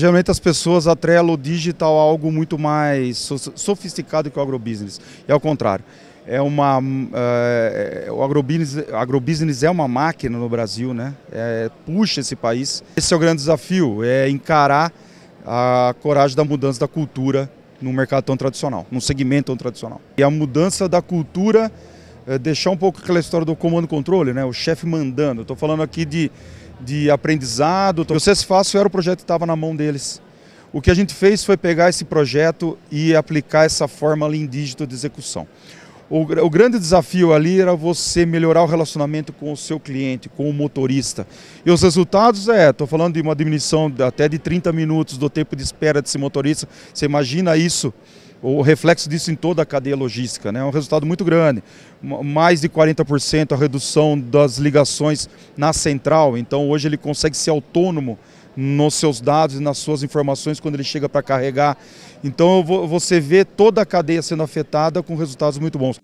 Geralmente as pessoas atrelam o digital a algo muito mais sofisticado que o agrobusiness. É ao contrário. É uma, uh, o agrobusiness, agrobusiness é uma máquina no Brasil, né? É, puxa esse país. Esse é o grande desafio, é encarar a coragem da mudança da cultura num mercado tão tradicional, num segmento tão tradicional. E a mudança da cultura, é deixar um pouco aquela história do comando-controle, né? o chefe mandando. Estou falando aqui de de aprendizado. O processo fácil era o projeto que estava na mão deles. O que a gente fez foi pegar esse projeto e aplicar essa ali em dígito de execução. O, o, grande desafio ali era você melhorar o relacionamento com o seu cliente, com o motorista. E os resultados é, estou falando de uma diminuição de até de 30 minutos do tempo de espera desse motorista. Você imagina isso o reflexo disso em toda a cadeia logística. Né? É um resultado muito grande. Mais de 40% a redução das ligações na central. Então hoje ele consegue ser autônomo nos seus dados e nas suas informações quando ele chega para carregar. Então você vê toda a cadeia sendo afetada com resultados muito bons.